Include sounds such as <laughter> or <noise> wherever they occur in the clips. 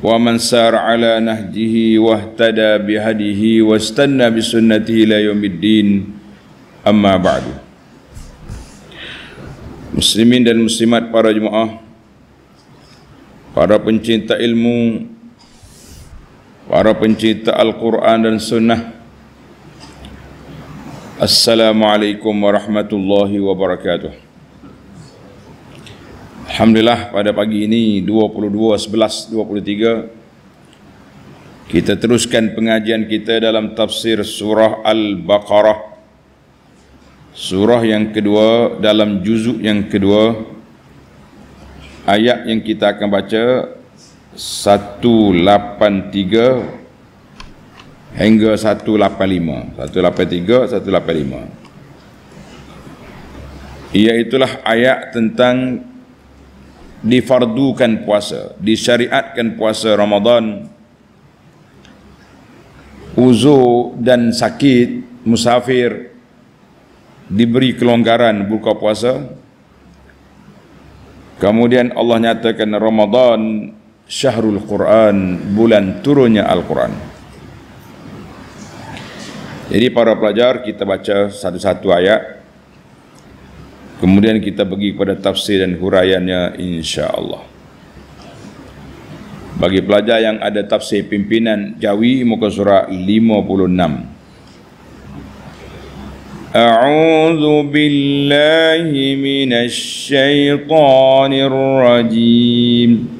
wa man sar ala nahjihi wahtada bihadihi wastanna bisunnatihi la yumiddin amma ba'du muslimin dan muslimat para jemaah para pencinta ilmu para pencinta al-Quran dan sunnah assalamualaikum warahmatullahi wabarakatuh Alhamdulillah pada pagi ini 22.11.23 Kita teruskan pengajian kita dalam tafsir surah Al-Baqarah Surah yang kedua dalam juzuk yang kedua Ayat yang kita akan baca 183 hingga 185 183, 185 Iaitulah ayat tentang difardukan puasa, disyariatkan puasa Ramadan. Uzu dan sakit musafir diberi kelonggaran buka puasa. Kemudian Allah nyatakan Ramadan syahrul Quran, bulan turunnya Al-Quran. Jadi para pelajar kita baca satu-satu ayat. Kemudian kita pergi kepada tafsir dan huraiannya insya-Allah. Bagi pelajar yang ada tafsir pimpinan Jawi muka surah 56. A'udzu billahi minasy syaithanir rajim.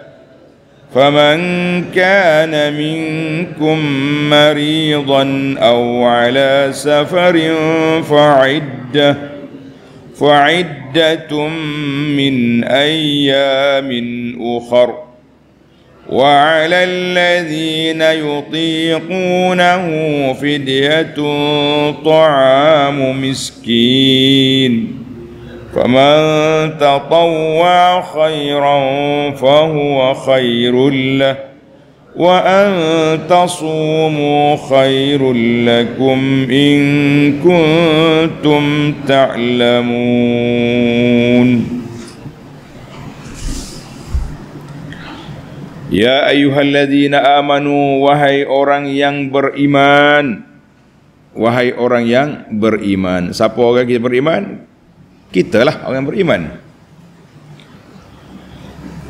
فمن كان منكم مريضا او على سفر فعده فعده من ايام اخر وعلى الذين يطيقونه فديه طعام مسكين فمن تطوع خيرا فهو خير له وأن تصوموا خير لكم إن كنتم تعلمون يا أيها الذين آمنوا وهي orang yang beriman وهي orang yang beriman siapa orang kita beriman kita lah orang yang beriman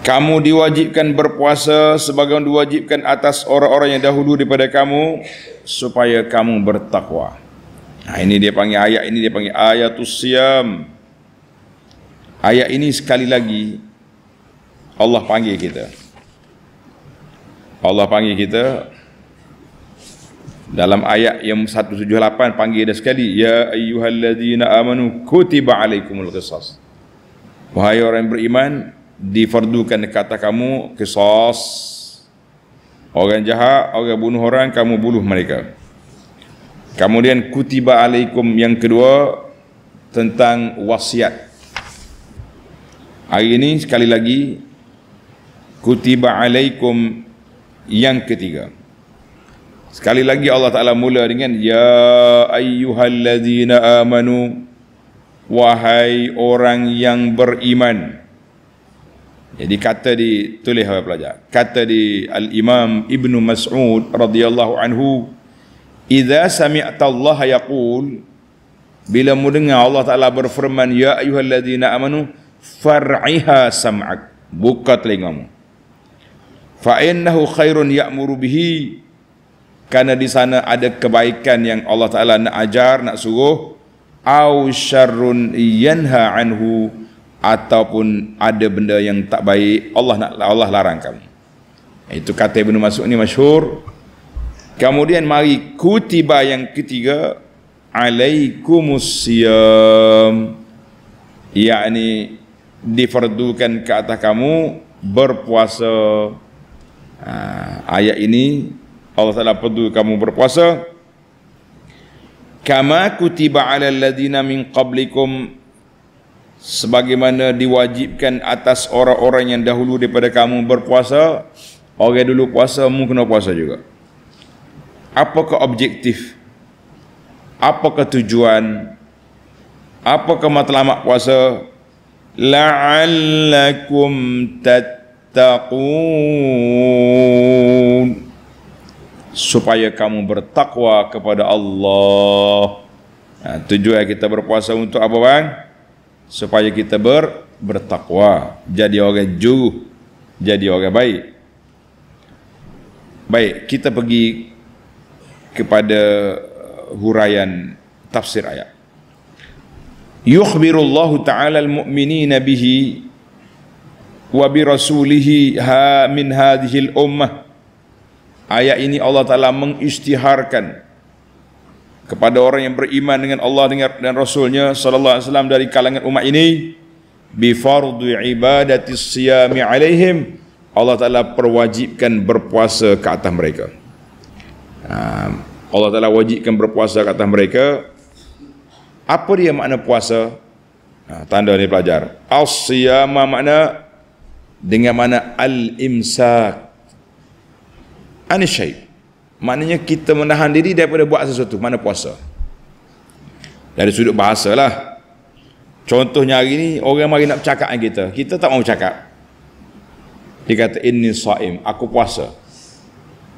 kamu diwajibkan berpuasa sebagai diwajibkan atas orang-orang yang dahulu daripada kamu supaya kamu bertakwa nah, ini dia panggil ayat ini dia panggil ayatus siam ayat ini sekali lagi Allah panggil kita Allah panggil kita dalam ayat yang 178 panggil dia sekali ya ayyuhallazina amanu kutiba alaikumul qisas wahai orang beriman difardukan kata kamu qisas orang jahat orang bunuh orang kamu bunuh mereka kemudian kutiba alaikum yang kedua tentang wasiat hari ini sekali lagi kutiba alaikum yang ketiga Sekali lagi Allah Ta'ala mula dengan Ya ayyuhallazina amanu Wahai orang yang beriman Jadi kata di tulis oleh pelajar Kata di Al-Imam Ibn Mas'ud radhiyallahu anhu Iza sami'ta Allah yaqul Bila mu dengar Allah Ta'ala berfirman Ya ayyuhallazina amanu Far'iha sam'ak Buka telingamu Fa'innahu khairun ya'muru bihi kerana di sana ada kebaikan yang Allah Taala nak ajar nak suruh au syarrun yanha anhu ataupun ada benda yang tak baik Allah nak Allah larang kamu itu kata Ibnu Mas'ud ni masyhur kemudian mari kutiba yang ketiga alaikumus siyam yakni difardukan ke atas kamu berpuasa ha, ayat ini Allah Taala perlu kamu berpuasa kama kutiba alal ladina min qablikum sebagaimana diwajibkan atas orang-orang yang dahulu daripada kamu berpuasa orang dulu puasa mu kena puasa juga apakah objektif apakah tujuan apakah matlamat puasa la'allakum tattaqun supaya kamu bertakwa kepada Allah. Nah, ha, tujuan kita berpuasa untuk apa bang? Supaya kita ber bertakwa, jadi orang jujur, jadi orang baik. Baik, kita pergi kepada uh, huraian tafsir ayat. يخبر الله تعالى المؤمنين به وبرسوله min من al-ummah. Ayat ini Allah Ta'ala mengisytiharkan kepada orang yang beriman dengan Allah dan Rasulnya Sallallahu Alaihi Wasallam dari kalangan umat ini bifardu ibadati siyami alaihim Allah Ta'ala perwajibkan berpuasa ke atas mereka Allah Ta'ala wajibkan berpuasa ke atas mereka apa dia makna puasa? Ha, tanda ni pelajar as-siyama makna dengan mana al-imsak anisyaib maknanya kita menahan diri daripada buat sesuatu mana puasa dari sudut bahasa lah contohnya hari ni orang mari nak bercakap dengan kita kita tak mau cakap. dia kata ini saim aku puasa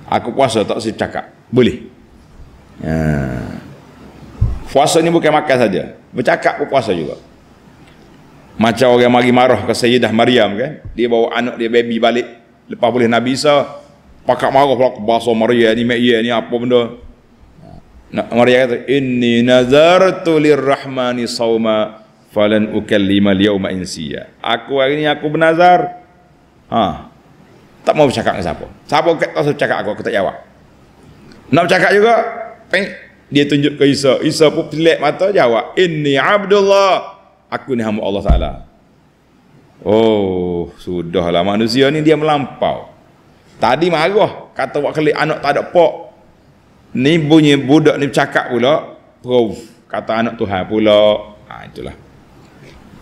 aku puasa tak usah cakap, boleh ya. puasa ni bukan makan saja bercakap pun puasa juga macam orang mari marah ke Sayyidah Maryam kan dia bawa anak dia baby balik lepas boleh Nabi Isa pakak marah pula bahasa Maria ni mak ni apa benda nah, Maria kata inni nazartu lirrahmani sawma falan ukallima al-yawma insiya aku hari ni aku bernazar ha tak mau bercakap dengan siapa siapa kat tak suruh cakap aku aku tak jawab nak bercakap juga Peng. dia tunjuk ke Isa Isa pun pelik mata jawab inni abdullah aku ni hamba Allah taala oh sudahlah manusia ni dia melampau Tadi marah kata wak kelik anak tak ada pok Ni bunyi budak ni cakap pula, prove kata anak Tuhan pula. Ha itulah.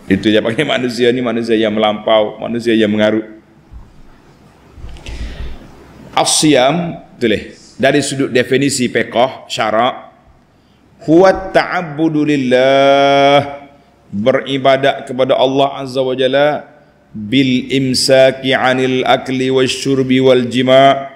Itu dia panggil <laughs> manusia ni manusia yang melampau, manusia yang mengarut. Asyam tulis dari sudut definisi fiqh syarak huwa ta'abbudu lillah beribadat kepada Allah azza Wajalla bil imsaki anil akli wasyurbi wal jima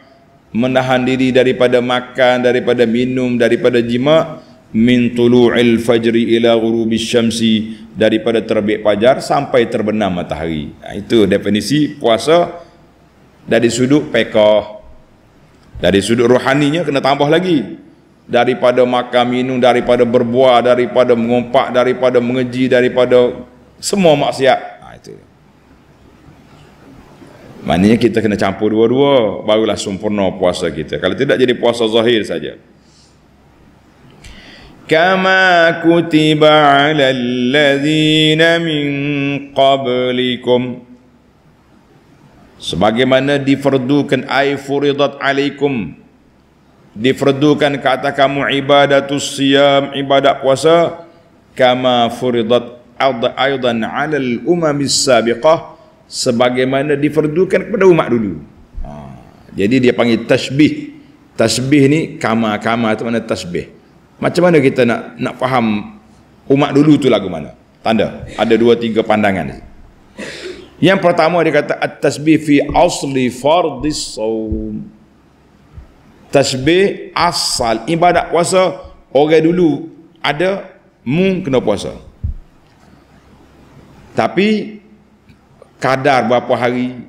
menahan diri daripada makan daripada minum daripada jima min tulu'il fajri ila ghurubi syamsi daripada terbit fajar sampai terbenam matahari ha, itu definisi puasa dari sudut pekah dari sudut rohaninya kena tambah lagi daripada makan minum daripada berbuah daripada mengumpat daripada mengeji daripada semua maksiat Maknanya kita kena campur dua-dua barulah sempurna puasa kita. Kalau tidak jadi puasa zahir saja. Kama kutiba 'alal ladzina min qablikum Sebagaimana diferdukan ai furidat 'alaikum diferdukan kata kamu ibadatus siyam ibadat puasa kama furidat aidan al umamis sabiqah sebagaimana diperdukan kepada umat dulu. Ha. Jadi dia panggil Tasbih. Tasbih ni kama-kama atau mana Tasbih. Macam mana kita nak nak faham umat dulu tu lagu mana? Tanda. Ada dua tiga pandangan. Yang pertama dia kata at-tasbih fi asli fardis saum. Tasbih asal ibadat puasa orang dulu ada mung kena puasa. Tapi kadar berapa hari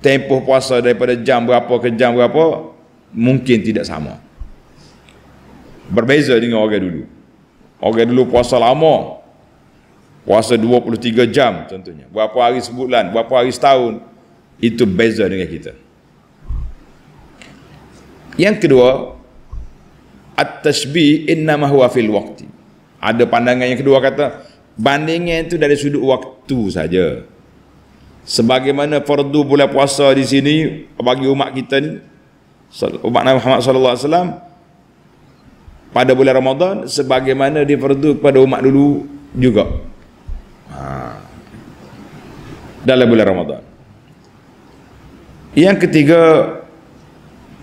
tempoh puasa daripada jam berapa ke jam berapa mungkin tidak sama berbeza dengan orang dulu orang dulu puasa lama puasa 23 jam contohnya berapa hari sebulan berapa hari setahun itu beza dengan kita yang kedua at-tashbih innamahu fil waqti ada pandangan yang kedua kata Bandingnya itu dari sudut waktu saja. Sebagaimana fardu bulan puasa di sini bagi umat kita ni umat Nabi Muhammad sallallahu alaihi wasallam pada bulan Ramadan sebagaimana di fardu pada umat dulu juga. Ha. Dalam bulan Ramadan. Yang ketiga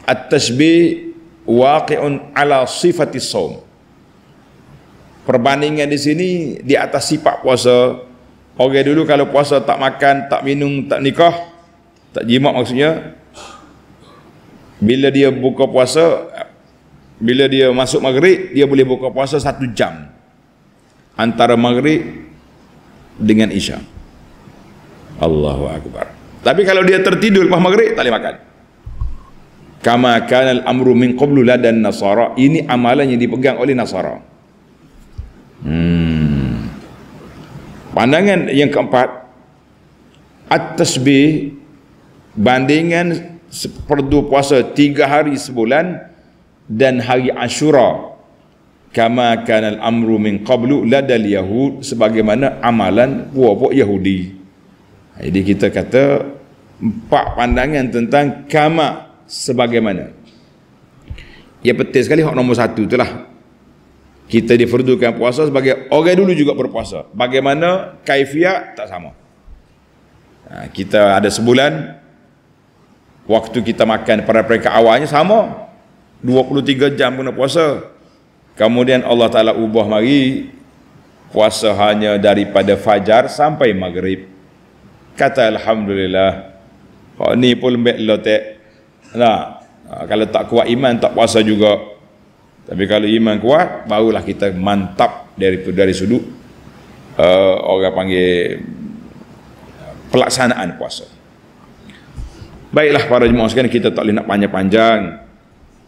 at-tasbih waqi'un ala sifatis saum perbandingan di sini di atas sifat puasa orang dulu kalau puasa tak makan tak minum tak nikah tak jimat maksudnya bila dia buka puasa bila dia masuk maghrib dia boleh buka puasa satu jam antara maghrib dengan isya Allahu Akbar tapi kalau dia tertidur lepas maghrib tak boleh makan kama kanal amru min qablu ladan nasara ini amalan yang dipegang oleh nasara Hmm. Pandangan yang keempat At-tasbih Bandingan Perdu puasa tiga hari sebulan Dan hari Ashura Kama al amru min qablu ladal Yahud Sebagaimana amalan puak-puak Yahudi Jadi kita kata Empat pandangan tentang kama Sebagaimana Ya penting sekali hak nombor satu itulah kita diperdukan puasa sebagai orang dulu juga berpuasa. Bagaimana kaifiat tak sama. Ha, kita ada sebulan waktu kita makan pada peringkat awalnya sama. 23 jam kena puasa. Kemudian Allah Ta'ala ubah mari puasa hanya daripada fajar sampai maghrib. Kata Alhamdulillah. Kau ni pun lembek lotek. Nah, ha, kalau tak kuat iman tak puasa juga. Tapi kalau iman kuat, barulah kita mantap dari dari sudut uh, orang panggil pelaksanaan puasa. Baiklah para jemaah sekalian kita tak boleh nak panjang-panjang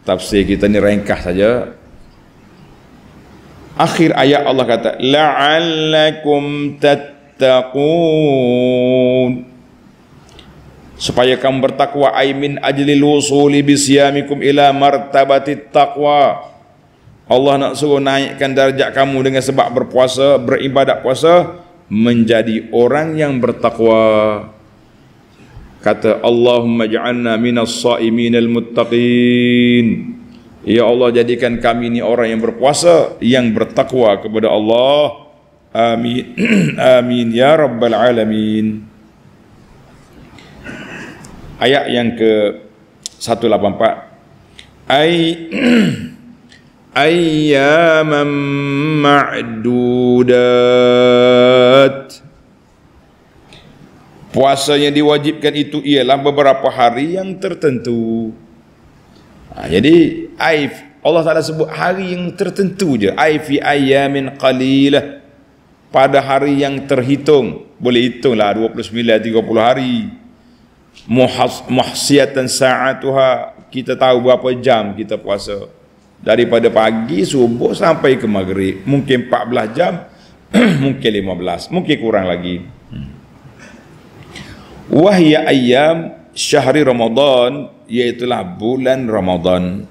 tafsir kita ni ringkas saja. Akhir ayat Allah kata la'allakum tattaqun supaya kamu bertakwa aimin ajli lusuli bisyamikum ila martabati taqwa Allah nak suruh naikkan darjat kamu dengan sebab berpuasa, beribadat puasa menjadi orang yang bertakwa. Kata Allahumma ja'alna minas sa'imin al-muttaqin. Ya Allah jadikan kami ini orang yang berpuasa yang bertakwa kepada Allah. Amin. <clears throat> Amin ya rabbal alamin. Ayat yang ke 184. ayat <clears throat> أياما معدودات Puasa yang diwajibkan itu ialah beberapa hari yang tertentu. Ha, jadi aif Allah Taala sebut hari yang tertentu je aif fi ayamin qalilah pada hari yang terhitung boleh hitunglah 29 30 hari muhas muhsiatan sa'atuha kita tahu berapa jam kita puasa daripada pagi subuh sampai ke maghrib mungkin 14 jam <clears throat> mungkin 15 mungkin kurang lagi wahya ayyam syahri ramadan iaitu lah bulan ramadhan,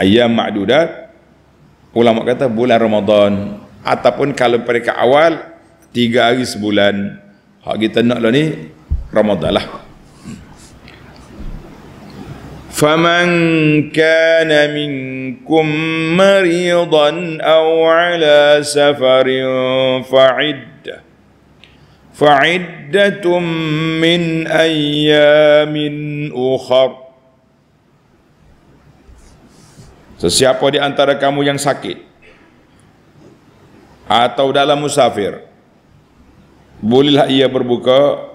ayyam ma'dudat ulama kata bulan ramadhan ataupun kalau mereka awal tiga hari sebulan hak kita nak lah ni ramadan lah فمن كان منكم مريضا او على سفر فعده فعده من ايام اخر Sesiapa di antara kamu yang sakit atau dalam musafir, bolehlah ia berbuka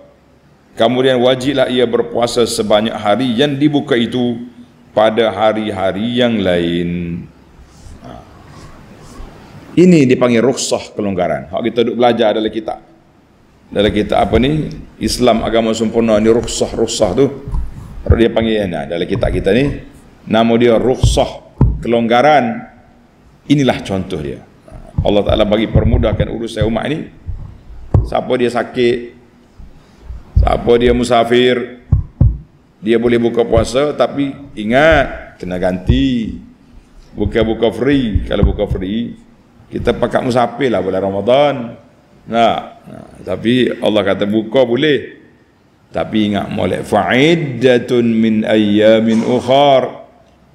Kemudian wajiblah ia berpuasa sebanyak hari yang dibuka itu pada hari-hari yang lain. Ha. Ini dipanggil rukhsah kelonggaran. Hak kita duk belajar dalam kita. Dalam kita apa ni? Islam agama sempurna ni rukhsah-rukhsah tu. Kalau Dia panggil ya, dalam kita kita ni nama dia rukhsah kelonggaran. Inilah contoh dia. Ha. Allah Taala bagi permudahkan urusan umat ini. Siapa dia sakit, Siapa dia musafir Dia boleh buka puasa Tapi ingat Kena ganti Bukan buka free Kalau buka free Kita pakai musafir lah bulan Ramadan nah, nah, Tapi Allah kata buka boleh Tapi ingat mulai Fa'iddatun min min ukhar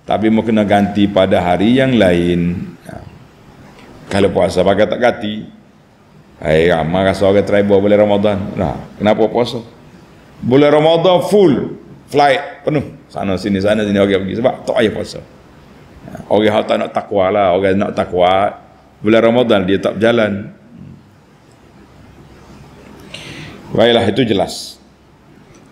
Tapi mau kena ganti pada hari yang lain nah, Kalau puasa pakai tak ganti Hai hey, ramai rasa orang tribal boleh Ramadan. Nah, kenapa puasa? Boleh Ramadan full flight penuh. Sana sini sana sini orang pergi sebab tak payah puasa. Orang hal tak nak takwa lah, orang nak takwa bulan Ramadan dia tak berjalan. Baiklah itu jelas.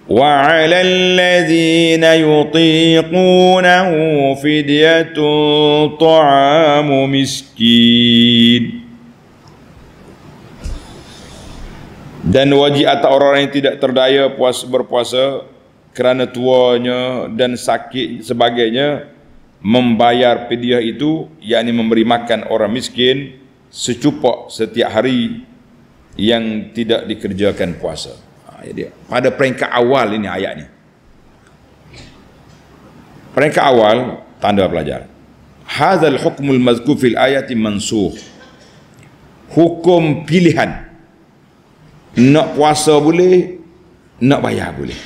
Wa 'alal ladzina yutiqunahu fidyatun ta'amu miskin. dan wajib atas orang-orang yang tidak terdaya puasa berpuasa kerana tuanya dan sakit sebagainya membayar fidyah itu yakni memberi makan orang miskin secupak setiap hari yang tidak dikerjakan puasa. jadi ha, ya pada peringkat awal ini ayatnya. Peringkat awal tanda pelajar. Hadzal hukmul mazkufil ayati mansukh. Hukum pilihan nak puasa boleh nak bayar boleh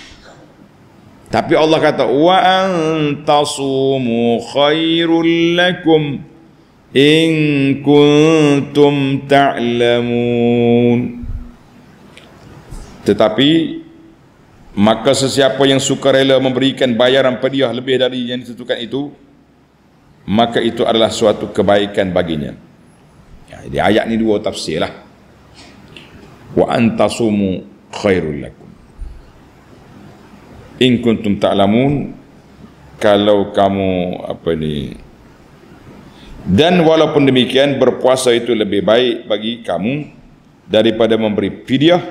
tapi Allah kata wa antasumu khairul lakum in kuntum ta'lamun tetapi maka sesiapa yang suka rela memberikan bayaran pediah lebih dari yang ditentukan itu maka itu adalah suatu kebaikan baginya jadi ya, ayat ni dua tafsir lah wa antasumu khairul lakum in kuntum ta'lamun kalau kamu apa ni dan walaupun demikian berpuasa itu lebih baik bagi kamu daripada memberi fidyah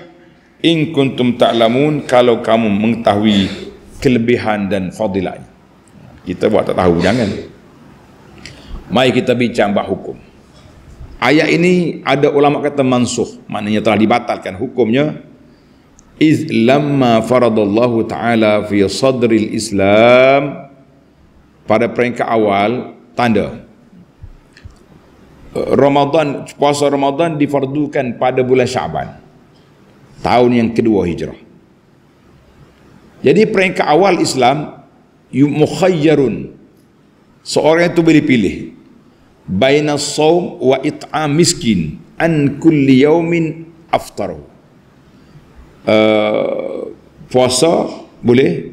in kuntum ta'lamun kalau kamu mengetahui kelebihan dan fadilahnya kita buat tak tahu jangan mai kita bincang bab hukum Ayat ini ada ulama kata mansuh, maknanya telah dibatalkan hukumnya. Iz lamma faradallahu ta'ala fi sadril Islam pada peringkat awal tanda Ramadan puasa Ramadan difardukan pada bulan Syaban tahun yang kedua hijrah. Jadi peringkat awal Islam mukhayyarun seorang itu boleh pilih baina saum wa it'am miskin an kulli yaumin aftaru uh, puasa boleh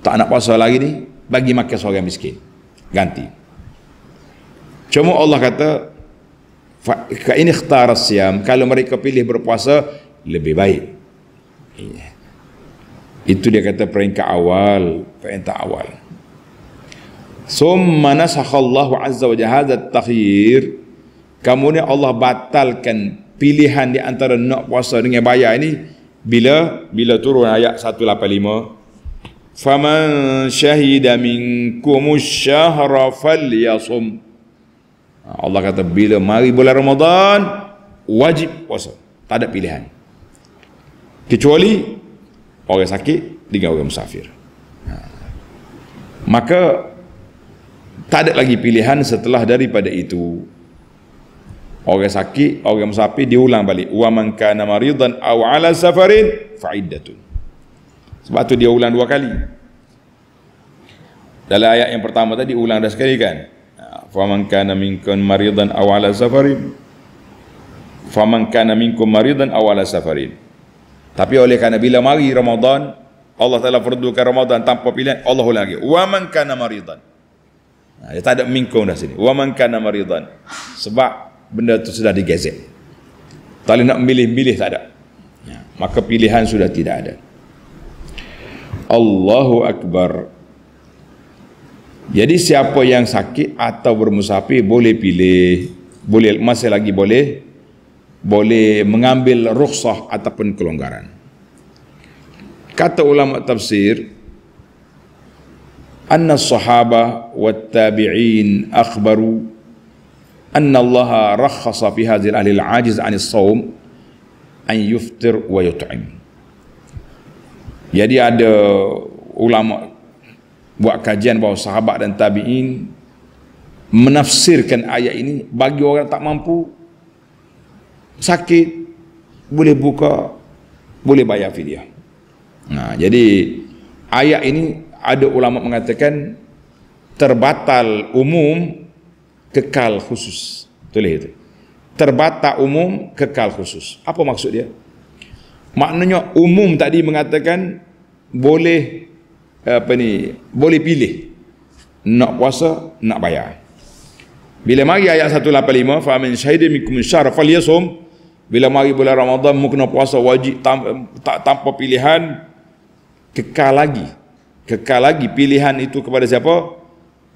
tak nak puasa lagi ni bagi makan seorang miskin ganti cuma Allah kata ini khtar ikhtara kalau mereka pilih berpuasa lebih baik itu dia kata peringkat awal peringkat awal Summa nasakhallahu azza wa jahadha takhir Kemudian Allah batalkan pilihan di antara nak puasa dengan bayar ini bila bila turun ayat 185 faman syahida minkumusyahra falyasum Allah kata bila mari bulan Ramadan wajib puasa tak ada pilihan kecuali orang sakit dengan orang musafir ha. maka tak ada lagi pilihan setelah daripada itu orang sakit orang musafir diulang balik wa man kana maridan aw ala safarin fa iddatun sebab tu dia ulang dua kali dalam ayat yang pertama tadi ulang dah sekali kan fa man kana minkum maridan aw ala safarin fa man kana minkum maridan aw ala safarin tapi oleh kerana bila mari Ramadan Allah Taala fardukan Ramadan tanpa pilihan Allah ulang lagi wa man kana maridan Ha, dia tak ada mingkung dah sini. Wa man kana maridan. Sebab benda tu sudah digazet. Tak boleh nak milih-milih tak ada. Ya, maka pilihan sudah tidak ada. Allahu Akbar. Jadi siapa yang sakit atau bermusafir boleh pilih. Boleh masih lagi boleh boleh mengambil rukhsah ataupun kelonggaran. Kata ulama tafsir, أن الصحابة والتابعين أخبروا أن الله رخص في هذه الأهل العاجز عن الصوم أن يفطر ويطعم jadi ada ulama buat kajian bahawa sahabat dan tabi'in menafsirkan ayat ini bagi orang yang tak mampu sakit boleh buka boleh bayar fidyah nah jadi ayat ini ada ulama mengatakan terbatal umum kekal khusus. Tulis itu. Terbatal umum kekal khusus. Apa maksud dia? Maknanya umum tadi mengatakan boleh apa ni? Boleh pilih nak puasa, nak bayar. Bila mari ayat 185, fa min syahidin minkum syahr falyasum. Bila mari bulan Ramadan mukna puasa wajib tanpa, tanpa pilihan kekal lagi kekal lagi pilihan itu kepada siapa?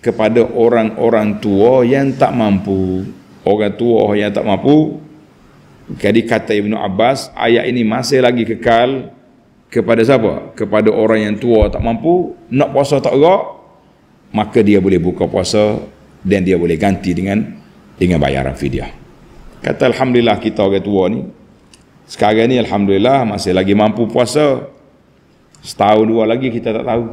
Kepada orang-orang tua yang tak mampu. Orang tua yang tak mampu. Jadi kata Ibn Abbas, ayat ini masih lagi kekal kepada siapa? Kepada orang yang tua tak mampu, nak puasa tak erak, maka dia boleh buka puasa dan dia boleh ganti dengan dengan bayaran fidyah. Kata Alhamdulillah kita orang tua ni, sekarang ni Alhamdulillah masih lagi mampu Puasa. Setahun dua lagi kita tak tahu.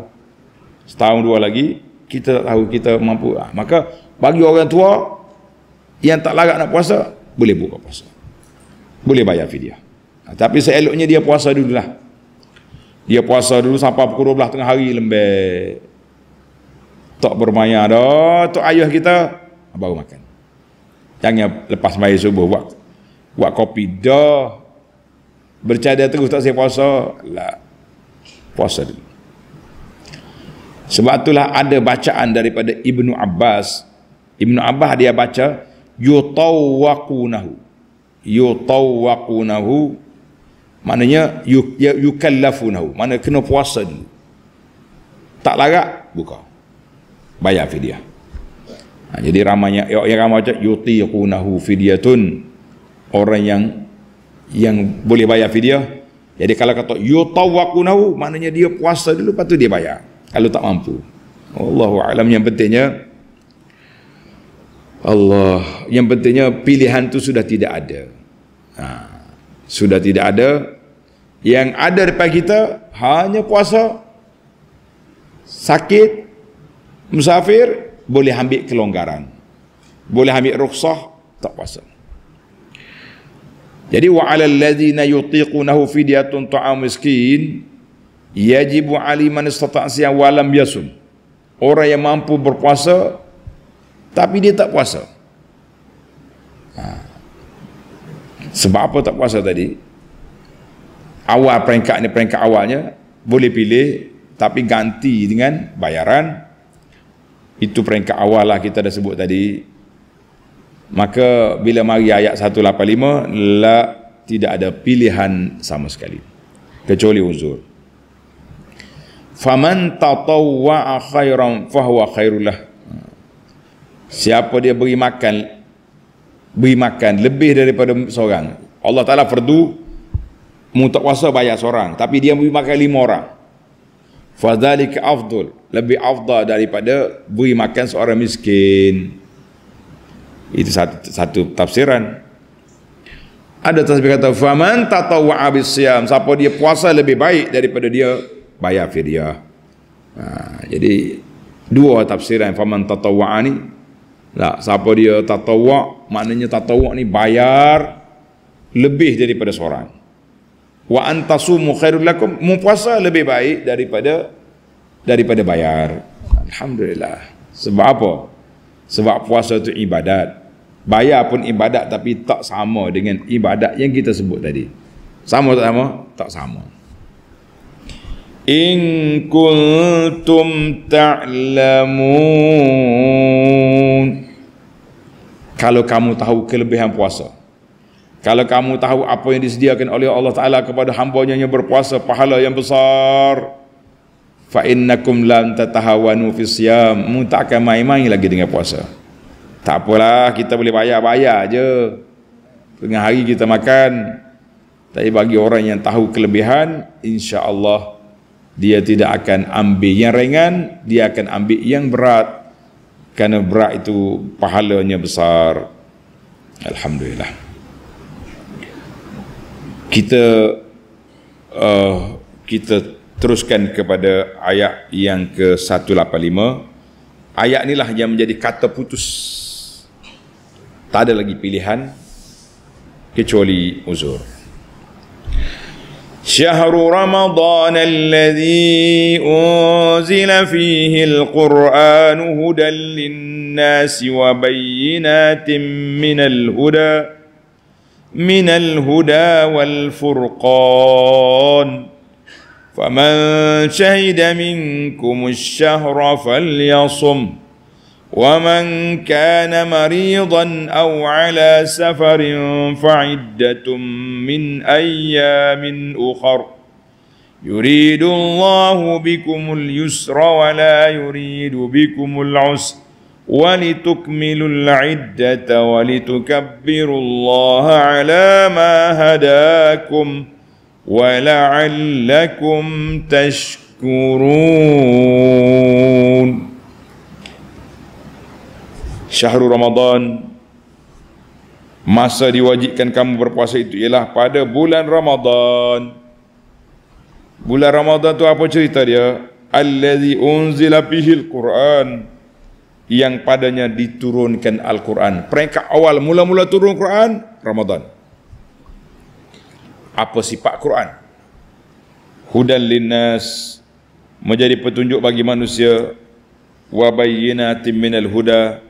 Setahun dua lagi kita tak tahu kita mampu. Ha, maka bagi orang tua yang tak larat nak puasa, boleh buka puasa. Boleh bayar fidyah. Ha, tapi seeloknya dia puasa dulu lah. Dia puasa dulu sampai pukul 12 tengah hari lembek. Tak bermaya dah. tok ayah kita ah, baru makan. Jangan lepas mai subuh buat, buat kopi dah. Bercadar terus tak saya puasa. Lah puasa dulu. Sebab itulah ada bacaan daripada Ibnu Abbas. Ibnu Abbas dia baca yutawwaqunahu. Yutawwaqunahu maknanya ya, yukallafunahu. Mana kena puasa dulu. Tak larat buka. Bayar fidyah. Ha, jadi ramanya ya, yang ramai macam yutiqunahu fidyatun orang yang yang boleh bayar fidyah jadi kalau kata yutawakunau, maknanya dia puasa dulu, lepas tu dia bayar. Kalau tak mampu. Allah alam yang pentingnya Allah yang pentingnya pilihan tu sudah tidak ada. Ha, sudah tidak ada. Yang ada depan kita hanya puasa sakit musafir boleh ambil kelonggaran. Boleh ambil rukhsah tak puasa. Jadi wa alal ladzina yutiqunahu fidyatun ta'am miskin yajibu aliman istata'a siyam wa lam yasum. Orang yang mampu berpuasa tapi dia tak puasa. Ha. Sebab apa tak puasa tadi? Awal peringkat ni peringkat awalnya boleh pilih tapi ganti dengan bayaran. Itu peringkat awal lah kita dah sebut tadi maka bila mari ayat 185 la tidak ada pilihan sama sekali kecuali uzur faman tatawwa khairan fahuwa khairullah siapa dia beri makan beri makan lebih daripada seorang Allah Ta'ala fardu mutak kuasa bayar seorang tapi dia beri makan lima orang fadhalika afdul lebih afdal daripada beri makan seorang miskin itu satu, satu tafsiran. Ada tafsir kata faman tatawwa abis siam. Siapa dia puasa lebih baik daripada dia bayar fidyah. Ha, jadi dua tafsiran faman tatawwa ni. Lah, siapa dia tatawwa maknanya tatawwa ni bayar lebih daripada seorang. Wa antasumu khairul lakum, puasa lebih baik daripada daripada bayar. Alhamdulillah. Sebab apa? Sebab puasa itu ibadat. Bayar pun ibadat tapi tak sama dengan ibadat yang kita sebut tadi. Sama tak sama? Tak sama. In kuntum ta'lamun Kalau kamu tahu kelebihan puasa Kalau kamu tahu apa yang disediakan oleh Allah Ta'ala kepada hambanya yang berpuasa Pahala yang besar Fa'innakum lam tatahawanu fisyam Mu tak akan main-main lagi dengan puasa tak apalah kita boleh bayar-bayar je Tengah hari kita makan Tapi bagi orang yang tahu kelebihan insya Allah Dia tidak akan ambil yang ringan Dia akan ambil yang berat Karena berat itu pahalanya besar Alhamdulillah Kita uh, Kita teruskan kepada ayat yang ke-185 Ayat inilah yang menjadi kata putus tak ada lagi pilihan kecuali uzur شهر رمضان الذي أنزل فيه القرآن هدى للناس وبينات من الهدى من الهدى والفرقان فمن شهد منكم الشهر فليصمت ومن كان مريضا او على سفر فعده من ايام اخر يريد الله بكم اليسر ولا يريد بكم العسر ولتكملوا العده ولتكبروا الله على ما هداكم ولعلكم تشكرون Syahrul Ramadan masa diwajibkan kamu berpuasa itu ialah pada bulan Ramadan bulan Ramadan tu apa cerita dia allazi unzila bihi Quran yang padanya diturunkan Al-Quran. Peringkat awal mula-mula turun Quran, Ramadan. Apa sifat Quran? Hudan linnas menjadi petunjuk bagi manusia wa bayyinatin minal huda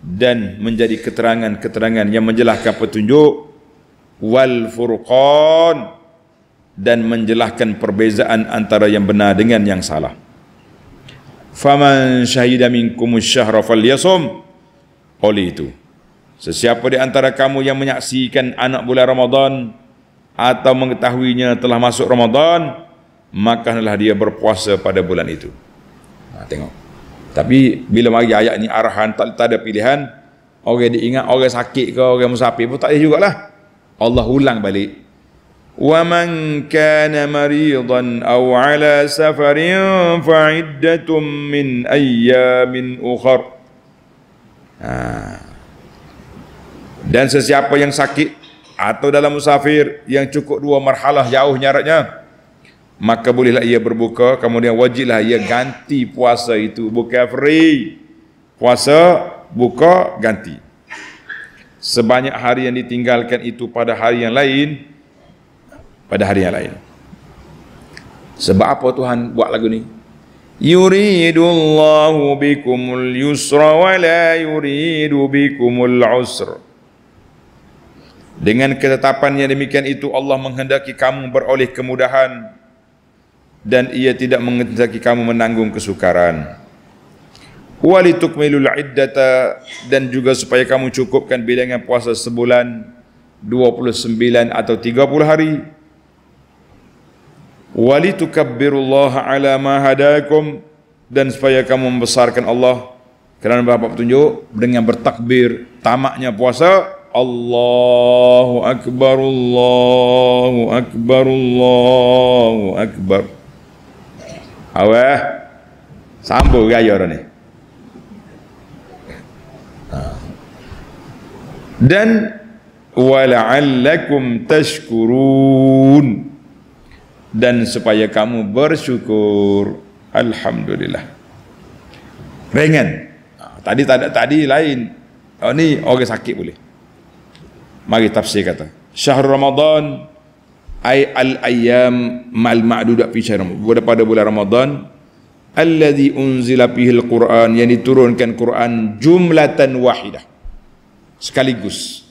dan menjadi keterangan-keterangan yang menjelaskan petunjuk wal furqan dan menjelaskan perbezaan antara yang benar dengan yang salah. Faman syahida minkum asyhara falyasum. Oleh itu, sesiapa di antara kamu yang menyaksikan anak bulan Ramadan atau mengetahuinya telah masuk Ramadan, maka hendaklah dia berpuasa pada bulan itu. Nah, ha, tengok. Tapi bila mari ayat ni arahan tak, tak ada pilihan, orang diingat orang sakit ke orang musafir pun tak ada jugalah. Allah ulang balik. Wa man kana maridan aw ala safarin fa iddatum min ayyamin ukhar. Ha. Dan sesiapa yang sakit atau dalam musafir yang cukup dua marhalah jauh nyaratnya, maka bolehlah ia berbuka kemudian wajiblah ia ganti puasa itu bukan free puasa buka ganti sebanyak hari yang ditinggalkan itu pada hari yang lain pada hari yang lain sebab apa Tuhan buat lagu ni yuridullahu bikumul yusra wa la yuridu bikumul usra dengan ketetapan yang demikian itu Allah menghendaki kamu beroleh kemudahan dan ia tidak menghendaki kamu menanggung kesukaran. Walitukmilul iddata dan juga supaya kamu cukupkan bilangan puasa sebulan 29 atau 30 hari. Walitukabbirullah ala ma hadakum dan supaya kamu membesarkan Allah kerana bapa petunjuk dengan bertakbir tamaknya puasa Allahu akbar Allahu akbar, Allahu akbar. Awal Sambung gaya orang ni Dan Wala'allakum tashkurun Dan supaya kamu bersyukur Alhamdulillah Ringan ha, Tadi tadi, tadi lain Oh ni orang sakit boleh Mari tafsir kata Syahrul Ramadan ay al ayyam mal ma'dudat fi syahr Ramadan pada bulan Ramadan allazi unzila fihi al-Quran yang diturunkan Quran jumlatan wahidah sekaligus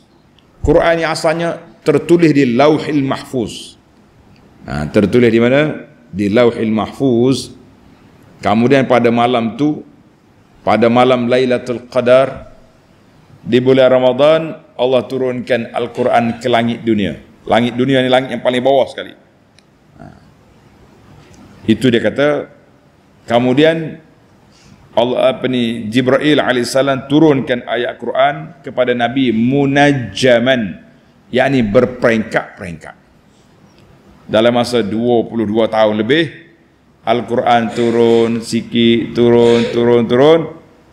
Quran yang asalnya tertulis di Lauhil Mahfuz ha, tertulis di mana di Lauhil Mahfuz kemudian pada malam tu pada malam Lailatul Qadar di bulan Ramadan Allah turunkan Al-Quran ke langit dunia Langit dunia ni langit yang paling bawah sekali. Ha. Itu dia kata. Kemudian Allah apa ni Jibril alaihissalam turunkan ayat Quran kepada Nabi munajjaman yakni berperingkat-peringkat. Dalam masa 22 tahun lebih Al-Quran turun sikit turun turun turun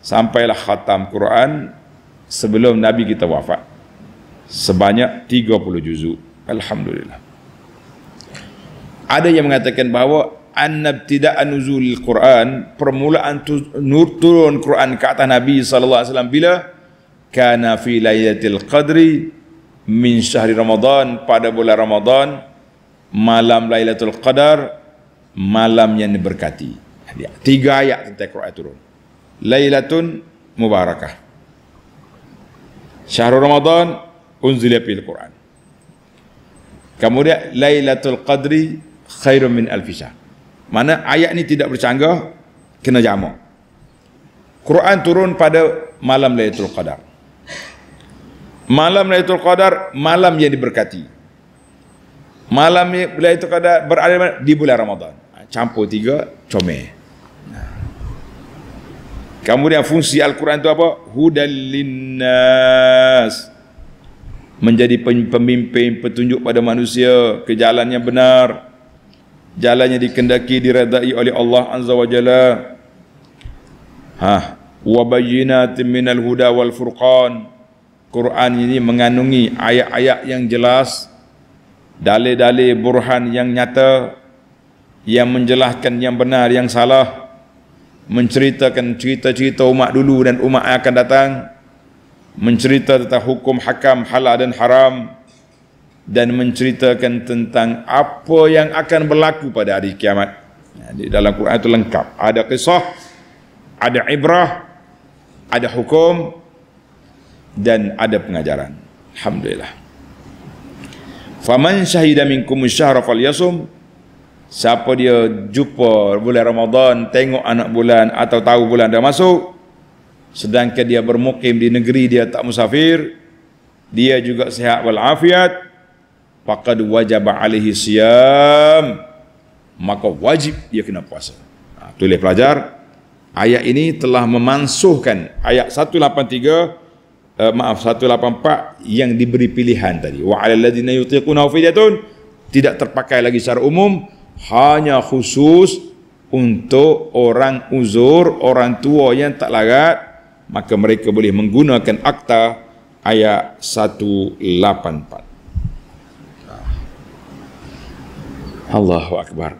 sampailah khatam Quran sebelum Nabi kita wafat sebanyak 30 juzuk. Alhamdulillah. Ada yang mengatakan bahawa an-nabtida'an nuzulil Quran, permulaan tu, nur turun Quran ke atas Nabi sallallahu alaihi wasallam bila kana fi lailatul qadri min syahri Ramadan pada bulan Ramadan malam Lailatul Qadar malam yang diberkati. Tiga ayat tentang Quran turun. Lailatun mubarakah. Syahrul Ramadan unzila fil Quran. Kemudian Lailatul Qadri khairum min alf syahr. Mana ayat ni tidak bercanggah kena jamak. Quran turun pada malam Lailatul Qadar. Malam Lailatul Qadar malam yang diberkati. Malam Lailatul Qadar berada di bulan Ramadan. Ha, campur tiga comel. Ha. Kemudian fungsi Al-Quran itu apa? Hudal linnas menjadi pemimpin petunjuk pada manusia ke jalan yang benar jalan yang dikendaki diredai oleh Allah azza wajalla. jalla ha wa bayyinatin minal huda wal furqan Quran ini mengandungi ayat-ayat yang jelas dalil-dalil burhan yang nyata yang menjelaskan yang benar yang salah menceritakan cerita-cerita umat dulu dan umat akan datang mencerita tentang hukum hakam halal dan haram dan menceritakan tentang apa yang akan berlaku pada hari kiamat. Di dalam Quran itu lengkap. Ada kisah, ada ibrah, ada hukum dan ada pengajaran. Alhamdulillah. Faman Syahidah minkum syahra Yasum. Siapa dia jumpa bulan Ramadan, tengok anak bulan atau tahu bulan dah masuk, sedangkan dia bermukim di negeri dia tak musafir dia juga sehat wal afiat faqad wajaba alaihi siyam maka wajib dia kena puasa ha, tulis pelajar ayat ini telah memansuhkan ayat 183 uh, eh, maaf 184 yang diberi pilihan tadi wa alal ladina yutiquna fidyatun tidak terpakai lagi secara umum hanya khusus untuk orang uzur orang tua yang tak larat maka mereka boleh menggunakan akta ayat 184. Allahu akbar.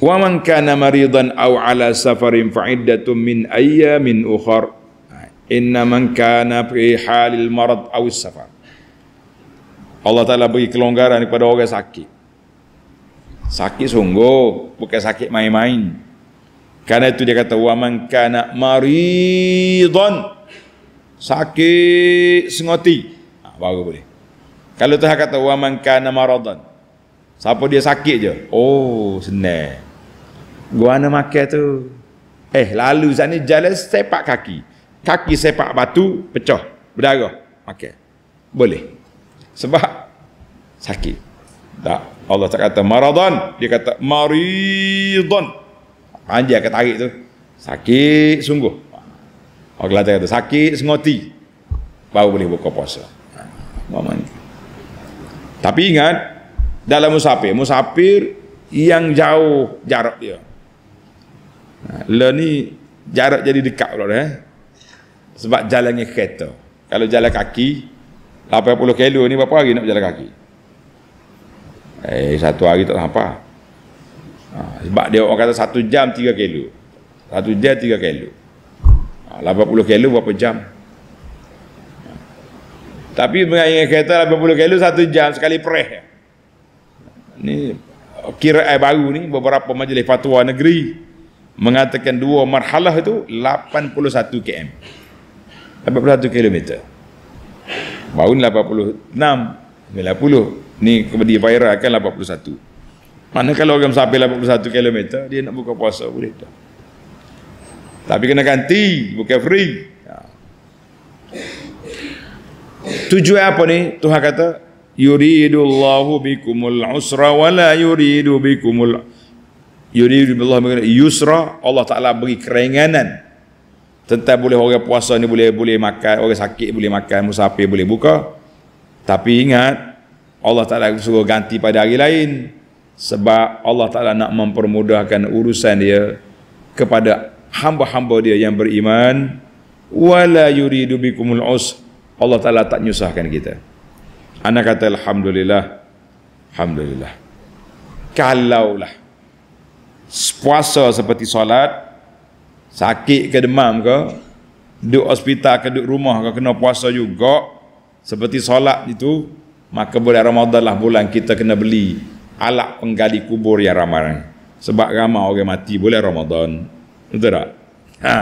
Wa man kana maridan aw ala safarin fa iddatun min ayyamin ukhar. Inna man kana fi halil marad aw safar. Allah Taala bagi kelonggaran kepada orang sakit. Sakit sungguh, bukan sakit main-main. Karena itu dia kata waman kana maridon sakit sengoti. Ha, baru boleh. Kalau Tuhan kata waman kana maradon. Siapa dia sakit je? Oh, senang. Gua nak makan tu. Eh, lalu sana jalan sepak kaki. Kaki sepak batu pecah, berdarah. Makan. Boleh. Sebab sakit. Tak. Allah tak kata maradon, dia kata maridon. Panji akan tarik tu. Sakit sungguh. Orang Kelantan kata sakit sengoti. Baru boleh buka puasa. Mamang. Tapi ingat dalam musafir, musafir yang jauh jarak dia. Ha, le ni jarak jadi dekat pula eh. Sebab jalannya kereta. Kalau jalan kaki 80 kilo ni berapa hari nak berjalan kaki? Eh satu hari tak sampai. Ha, sebab dia orang kata satu jam tiga kilo. Satu jam tiga kilo. Ha, 80 kilo berapa jam? Ha. Tapi mengenai kereta 80 kilo satu jam sekali perih. Ini kira air baru ni beberapa majlis fatwa negeri mengatakan dua marhalah itu 81 km. 81 km. Baru ni 86, 90. Ni kemudian viral kan 81 mana kalau orang sampai 81 km dia nak buka puasa boleh tak? Tapi kena ganti, bukan free. Ya. Tujuan apa ni? Tuhan kata, yuridullahu bikumul usra wa la yuridu bikumul yuridu billahi bikumul yusra. Allah Taala beri keringanan tentang boleh orang puasa ni boleh boleh makan, orang sakit boleh makan, musafir boleh buka. Tapi ingat Allah Taala suruh ganti pada hari lain sebab Allah Ta'ala nak mempermudahkan urusan dia kepada hamba-hamba dia yang beriman wala yuridu bikumul us Allah Ta'ala tak nyusahkan kita anak kata Alhamdulillah Alhamdulillah kalaulah puasa seperti solat sakit ke demam ke duduk hospital ke duduk rumah ke kena puasa juga seperti solat itu maka bulan ramadhan lah bulan kita kena beli alat penggali kubur yang ramai. Sebab ramai orang mati boleh Ramadan. Betul tak? Ha.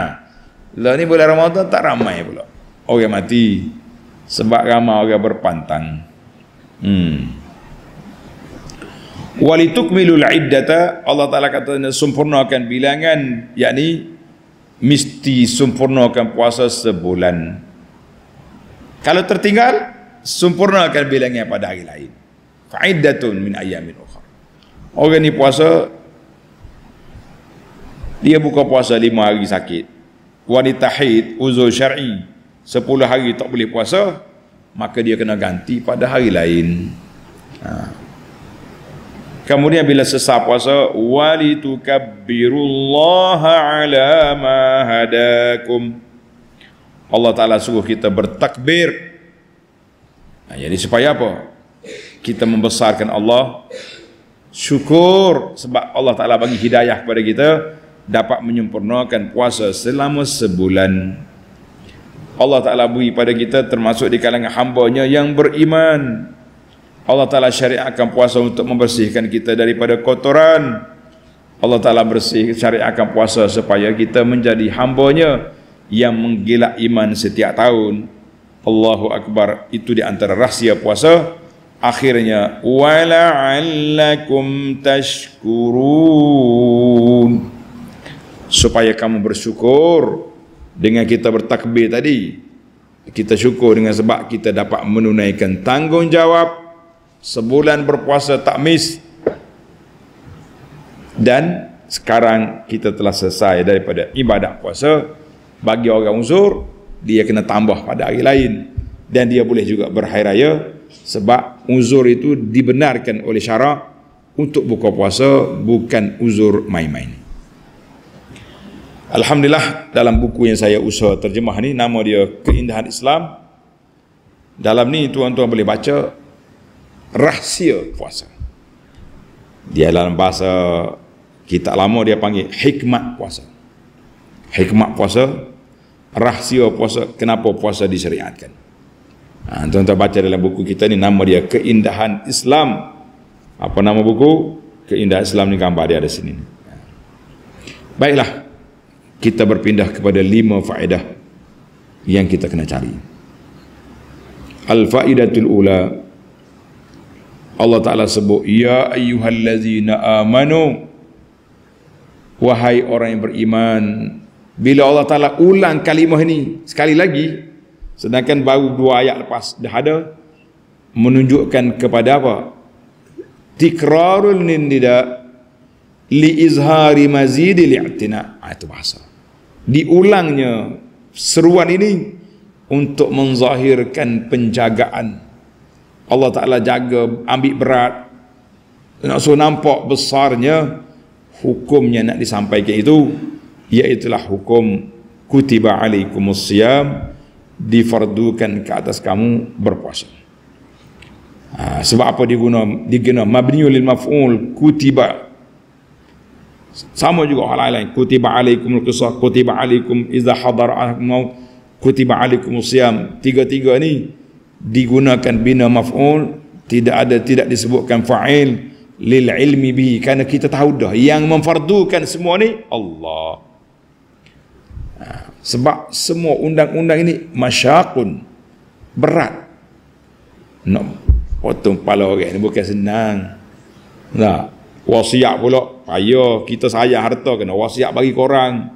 Lah ni boleh Ramadan tak ramai pula. Orang mati sebab ramai orang berpantang. Hmm. Walitukmilul iddata Allah Taala kata sempurnakan bilangan yakni mesti sempurnakan puasa sebulan. Kalau tertinggal sempurnakan bilangan pada hari lain. Fa'iddatun min ayyamin Orang ni puasa dia buka puasa lima hari sakit. Wanita haid uzur syar'i sepuluh hari tak boleh puasa maka dia kena ganti pada hari lain. Ha. Kemudian bila sesah puasa walitukabbirullaha ala ma hadakum Allah Ta'ala suruh kita bertakbir. Nah, ha, jadi supaya apa? Kita membesarkan Allah syukur sebab Allah Ta'ala bagi hidayah kepada kita dapat menyempurnakan puasa selama sebulan Allah Ta'ala beri pada kita termasuk di kalangan hambanya yang beriman Allah Ta'ala syariahkan puasa untuk membersihkan kita daripada kotoran Allah Ta'ala bersih syariahkan puasa supaya kita menjadi hambanya yang menggilak iman setiap tahun Allahu Akbar itu di antara rahsia puasa akhirnya wala'allakum tashkurun supaya kamu bersyukur dengan kita bertakbir tadi kita syukur dengan sebab kita dapat menunaikan tanggungjawab sebulan berpuasa tak miss dan sekarang kita telah selesai daripada ibadat puasa bagi orang unsur dia kena tambah pada hari lain dan dia boleh juga berhari sebab uzur itu dibenarkan oleh syarak untuk buka puasa bukan uzur main-main. Alhamdulillah dalam buku yang saya usah terjemah ni nama dia Keindahan Islam. Dalam ni tuan-tuan boleh baca rahsia puasa. Dia dalam bahasa kita lama dia panggil hikmat puasa. Hikmat puasa, rahsia puasa, kenapa puasa disyariatkan. Ha, tuan-tuan baca dalam buku kita ni nama dia Keindahan Islam. Apa nama buku? Keindahan Islam ni gambar dia ada sini. Baiklah. Kita berpindah kepada lima faedah yang kita kena cari. Al-faedatul ula Allah Ta'ala sebut Ya ayyuhallazina amanu Wahai orang yang beriman Bila Allah Ta'ala ulang kalimah ini Sekali lagi Sedangkan baru dua ayat lepas dah ada menunjukkan kepada apa? Tikrarul nida li izhari mazid li atina. Ha, itu bahasa. Diulangnya seruan ini untuk menzahirkan penjagaan Allah Ta'ala jaga ambil berat nak so nampak besarnya hukumnya nak disampaikan itu iaitulah hukum kutiba alaikumus siyam difardukan ke atas kamu berpuasa. Ha, sebab apa diguna digena mabniul lil maf'ul kutiba sama juga hal lain kutiba alaikum al kutiba alaikum idza hadar al-maut kutiba alaikum siyam tiga-tiga ni digunakan bina maf'ul tidak ada tidak disebutkan fa'il lil ilmi bi kerana kita tahu dah yang memfardukan semua ni Allah ha. Sebab semua undang-undang ini masyakun. Berat. Nak potong kepala orang ini bukan senang. Nah, wasiat pula. Payah kita sayang harta kena wasiat bagi korang.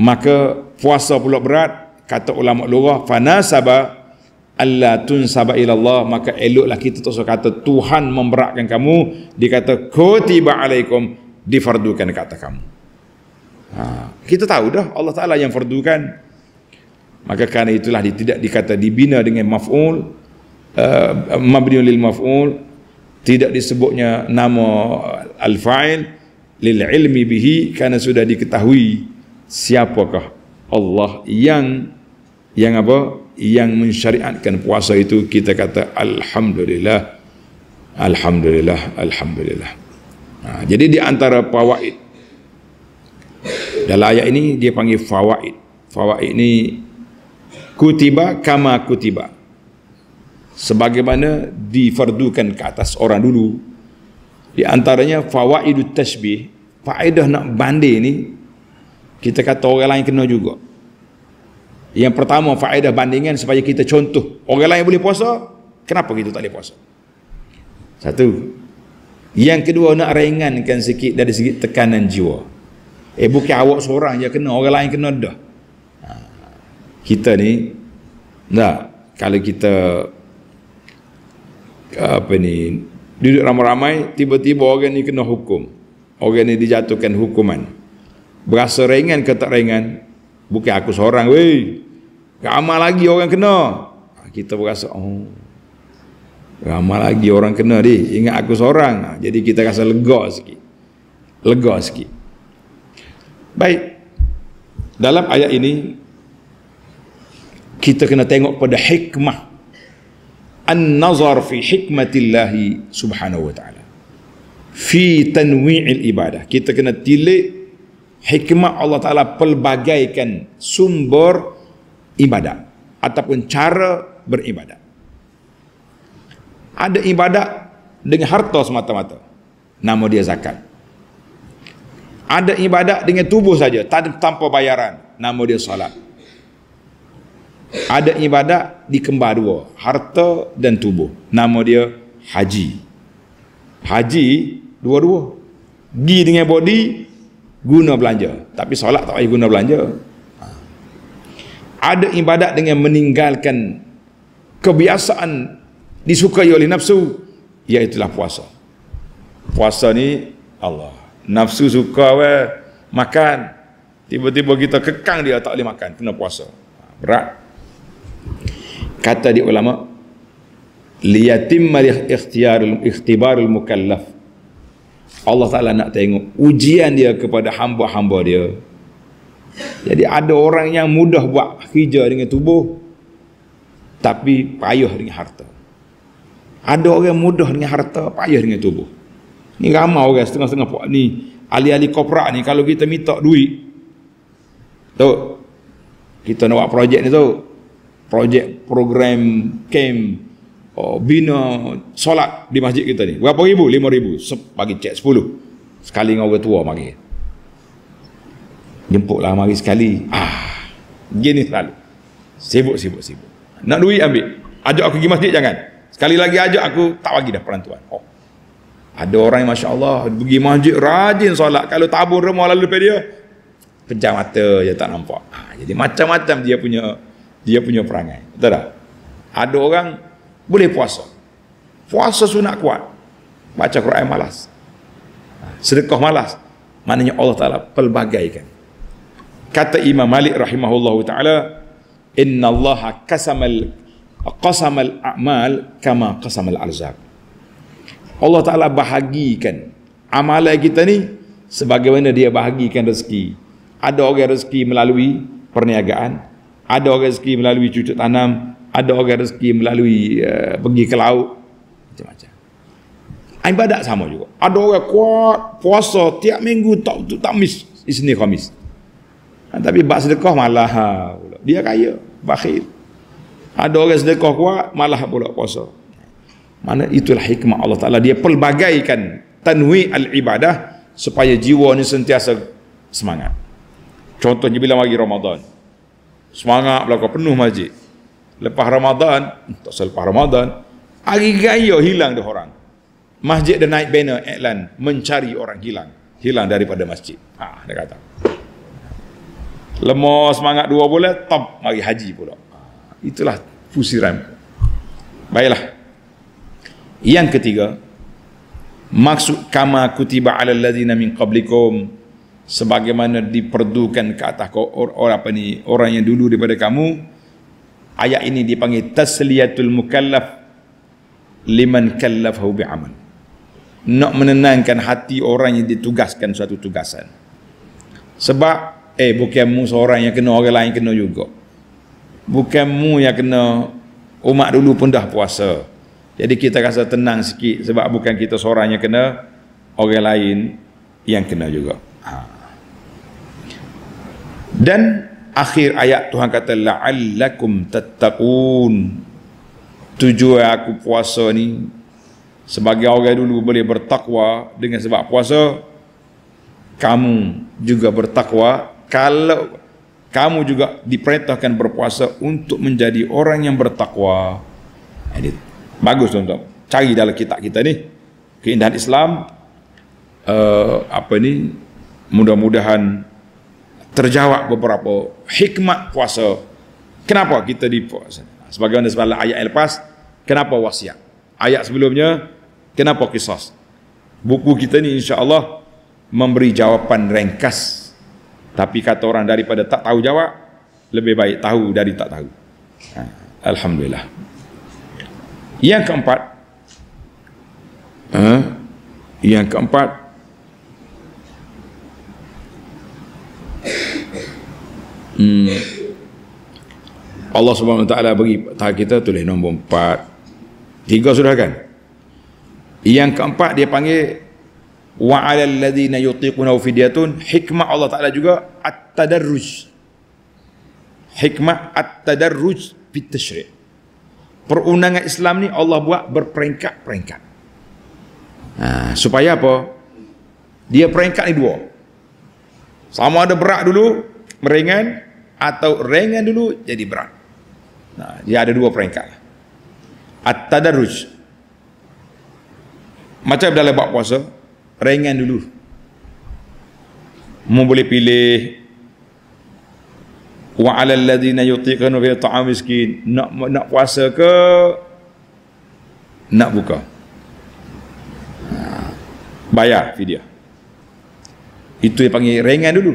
Maka puasa pula berat. Kata ulama lurah. Fana sabah. Allah tun sabah ilallah. Maka eloklah kita tak kata Tuhan memberatkan kamu. Dikata kutiba alaikum. Difardukan kata kamu. Ha, kita tahu dah Allah Ta'ala yang fardukan Maka karena itulah dia tidak dikata dibina dengan maf'ul uh, lil maf'ul Tidak disebutnya nama al-fa'il Lil ilmi bihi Karena sudah diketahui Siapakah Allah yang Yang apa? Yang mensyariatkan puasa itu Kita kata Alhamdulillah Alhamdulillah Alhamdulillah ha, Jadi di antara pawaid dalam ayat ini dia panggil fawaid. Fawaid ni kutiba kama kutiba. Sebagaimana difardukan ke atas orang dulu. Di antaranya fawaidut tashbih, faedah nak banding ni kita kata orang lain kena juga. Yang pertama faedah bandingan supaya kita contoh orang lain boleh puasa, kenapa kita tak boleh puasa? Satu. Yang kedua nak ringankan sikit dari segi tekanan jiwa. Eh bukan awak seorang je kena, orang lain kena dah. Ha. Kita ni dah kalau kita apa ni duduk ramai-ramai tiba-tiba orang ni kena hukum. Orang ni dijatuhkan hukuman. Berasa ringan ke tak ringan? Bukan aku seorang wey. Ramai lagi orang kena. Ha, kita berasa oh. Ramai lagi orang kena ni. Ingat aku seorang. Ha, jadi kita rasa lega sikit. Lega sikit. Baik. Dalam ayat ini kita kena tengok pada hikmah an-nazar fi hikmatillah subhanahu wa ta'ala fi tanwi'il ibadah. Kita kena tilik hikmah Allah Taala pelbagaikan sumber ibadah ataupun cara beribadah. Ada ibadah dengan harta semata-mata. Nama dia zakat ada ibadat dengan tubuh saja tanpa bayaran nama dia solat ada ibadat dikembar dua harta dan tubuh nama dia haji haji dua-dua gi dengan body guna belanja tapi solat tak payah guna belanja ha. ada ibadat dengan meninggalkan kebiasaan disukai oleh nafsu iaitu puasa puasa ni Allah nafsu suka we makan tiba-tiba kita kekang dia tak boleh makan kena puasa berat kata di ulama liyatim ikhtiarul ikhtibarul mukallaf Allah Taala nak tengok ujian dia kepada hamba-hamba dia jadi ada orang yang mudah buat kerja dengan tubuh tapi payah dengan harta ada orang mudah dengan harta payah dengan tubuh Ni ramai orang setengah-setengah buat ni. Ahli-ahli korporat ni kalau kita minta duit. Tu. Kita nak buat projek ni tu. Projek program camp oh, bina solat di masjid kita ni. Berapa ribu? Lima ribu. Bagi cek sepuluh. Sekali dengan orang tua mari. Jemputlah mari sekali. Ah. Gini selalu. Sibuk, sibuk, sibuk. Nak duit ambil. Ajak aku pergi masjid jangan. Sekali lagi ajak aku tak bagi dah perantuan. Oh. Ada orang yang Masya Allah pergi masjid rajin solat. Kalau tabur rumah lalu depan dia, pejam mata dia tak nampak. Ha, jadi macam-macam dia punya dia punya perangai. Betul tak? Ada orang boleh puasa. Puasa sunat kuat. Baca Quran malas. Ha, sedekah malas. Maknanya Allah Ta'ala pelbagaikan. Kata Imam Malik rahimahullah ta'ala, Inna Allah kasamal qasamal a'mal kama qasamal arzab. Allah Ta'ala bahagikan amalan kita ni sebagaimana dia bahagikan rezeki ada orang rezeki melalui perniagaan ada orang rezeki melalui cucuk tanam ada orang rezeki melalui uh, pergi ke laut macam-macam ibadat sama juga ada orang kuat puasa tiap minggu tak tak miss isni khamis ha, tapi bak sedekah malah ha, dia kaya bakhil ada orang sedekah kuat malah pula puasa mana itulah hikmah Allah Taala dia pelbagaikan tanwi al ibadah supaya jiwa ni sentiasa semangat contohnya bila lagi Ramadan semangat belaka penuh masjid lepas Ramadan tak selepas Ramadan hari raya hilang dia orang masjid dan naik banner iklan mencari orang hilang hilang daripada masjid ha dia kata lemah semangat dua bulan top mari haji pula ha, itulah fusiran baiklah yang ketiga, maksud kama kutiba ala alladhina min qablikum sebagaimana diperdukan ke atas orang or, apa ni orang yang dulu daripada kamu ayat ini dipanggil tasliyatul mukallaf liman kallaf bi amal nak menenangkan hati orang yang ditugaskan suatu tugasan sebab eh bukan mu seorang yang kena orang lain kena juga bukan mu yang kena umat dulu pun dah puasa jadi kita rasa tenang sikit sebab bukan kita seorang yang kena, orang lain yang kena juga. Ha. Dan akhir ayat Tuhan kata la'allakum tattaqun. Tujuan aku puasa ni sebagai orang dulu boleh bertakwa dengan sebab puasa kamu juga bertakwa kalau kamu juga diperintahkan berpuasa untuk menjadi orang yang bertakwa. Jadi ha, Bagus tuan-tuan. Cari dalam kitab kita ni. Keindahan Islam. Uh, apa ni. Mudah-mudahan. Terjawab beberapa. Hikmat puasa. Kenapa kita di puasa. Sebagaimana sebalik ayat yang lepas. Kenapa wasiat. Ayat sebelumnya. Kenapa kisah. Buku kita ni insya Allah Memberi jawapan ringkas. Tapi kata orang daripada tak tahu jawab. Lebih baik tahu dari tak tahu. Ha, Alhamdulillah. Yang keempat huh? Yang keempat hmm. Allah subhanahu wa ta'ala bagi tahap kita tulis nombor empat Tiga sudah kan Yang keempat dia panggil Wa ala alladhina yutiquna fidyatun Hikmah Allah ta'ala juga At-tadarruj Hikmah at-tadarruj Bitashri' perundangan Islam ni Allah buat berperingkat-peringkat. Ha, supaya apa? Dia peringkat ni dua. Sama ada berat dulu, meringan atau ringan dulu jadi berat. Ha, dia ada dua peringkat. Lah. At-tadarruj. Macam dalam bab puasa, ringan dulu. Mu boleh pilih wa ala alladhina yutiqanu bi ta'am miskin nak nak puasa ke nak buka ha. bayar fidyah itu yang panggil ringan dulu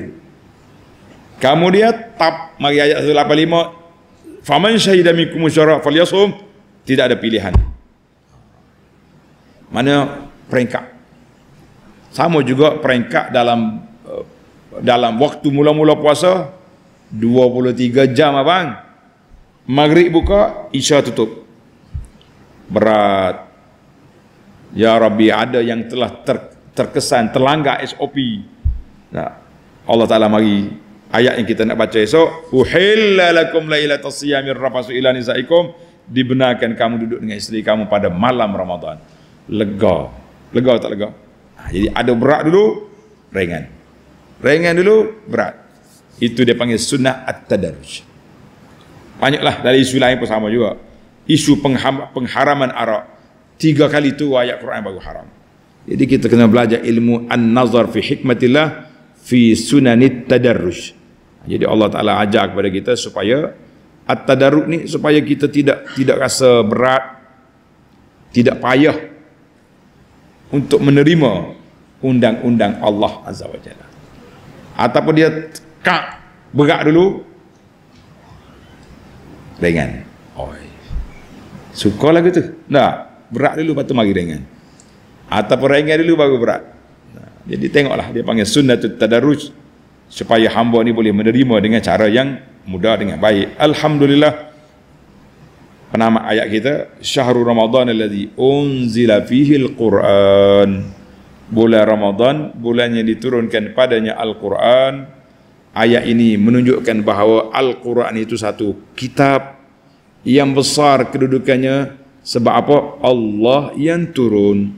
kamu dia tap mari ayat 185 faman syahida minkum syara falyasum tidak ada pilihan mana peringkat sama juga peringkat dalam eh, dalam waktu mula-mula puasa 23 jam abang. Maghrib buka, Isya tutup. Berat. Ya Rabbi, ada yang telah ter, terkesan, terlanggar SOP. Nah, Allah Ta'ala mari ayat yang kita nak baca esok. Uhilla lakum laylatul siyamir rafasu ila nisaikum. Dibenarkan kamu duduk dengan isteri kamu pada malam Ramadan. Lega. Lega tak lega? Nah, jadi ada berat dulu, ringan. Ringan dulu, berat. Itu dia panggil sunnah at-tadarruj. Banyaklah dari isu lain pun sama juga. Isu pengharaman arak. Tiga kali itu ayat Quran baru haram. Jadi kita kena belajar ilmu an-nazar fi hikmatillah fi sunanit tadarruj. Jadi Allah Ta'ala ajar kepada kita supaya at-tadarruj ni supaya kita tidak tidak rasa berat, tidak payah untuk menerima undang-undang Allah Azza wa Jalla. Ataupun dia kak berak dulu dengan oi suka lagu tu nah berak dulu patu mari dengan ataupun ringan dulu baru berak jadi tengoklah dia panggil sunnatut tadarruj supaya hamba ni boleh menerima dengan cara yang mudah dengan baik alhamdulillah penama ayat kita syahrul ramadan allazi unzila fihi alquran bulan ramadan bulan yang diturunkan padanya alquran ayat ini menunjukkan bahawa Al-Quran itu satu kitab yang besar kedudukannya sebab apa? Allah yang turun.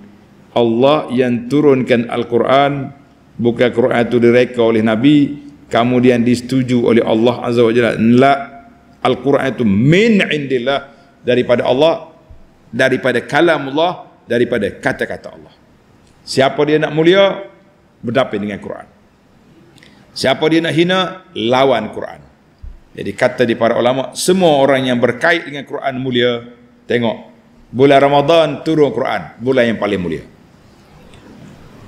Allah yang turunkan Al-Quran buka Quran itu direka oleh Nabi kemudian disetuju oleh Allah Azza wa Jalla. Tidak. Al-Quran itu min indillah daripada Allah daripada kalam Allah daripada kata-kata Allah. Siapa dia nak mulia berdamping dengan Quran. Siapa dia nak hina, lawan Quran. Jadi kata di para ulama, semua orang yang berkait dengan Quran mulia, tengok, bulan Ramadan turun Quran, bulan yang paling mulia.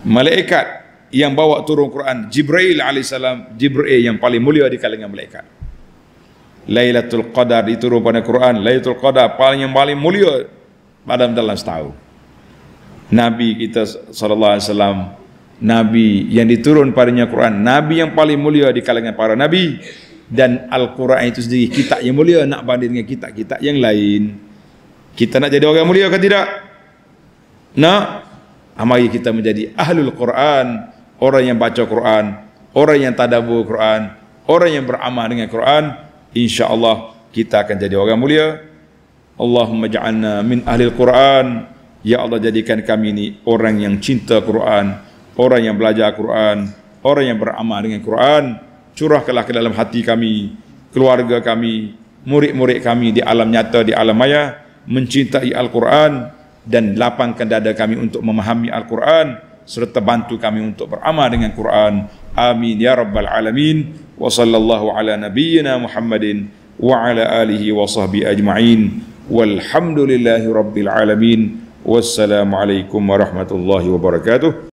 Malaikat yang bawa turun Quran, Jibril AS, Jibril yang paling mulia di kalangan malaikat. Lailatul Qadar diturun pada Quran, Lailatul Qadar paling yang paling mulia pada dalam setahun. Nabi kita SAW Nabi yang diturun padanya Quran, Nabi yang paling mulia di kalangan para Nabi dan Al-Quran itu sendiri kita yang mulia nak banding dengan kita-kita yang lain. Kita nak jadi orang mulia ke tidak? Nak? Amari ah, kita menjadi ahlul Quran, orang yang baca Quran, orang yang tadabur Quran, orang yang beramal dengan Quran, insya-Allah kita akan jadi orang mulia. Allahumma ja'alna min ahlil Quran. Ya Allah jadikan kami ini orang yang cinta Quran orang yang belajar Quran, orang yang beramal dengan Quran, curahkanlah ke dalam hati kami, keluarga kami, murid-murid kami di alam nyata, di alam maya, mencintai Al-Quran dan lapangkan dada kami untuk memahami Al-Quran serta bantu kami untuk beramal dengan Quran. Amin ya rabbal alamin. Wa sallallahu ala nabiyyina Muhammadin wa ala alihi wa sahbi ajma'in. Walhamdulillahi rabbil alamin. Wassalamualaikum warahmatullahi wabarakatuh.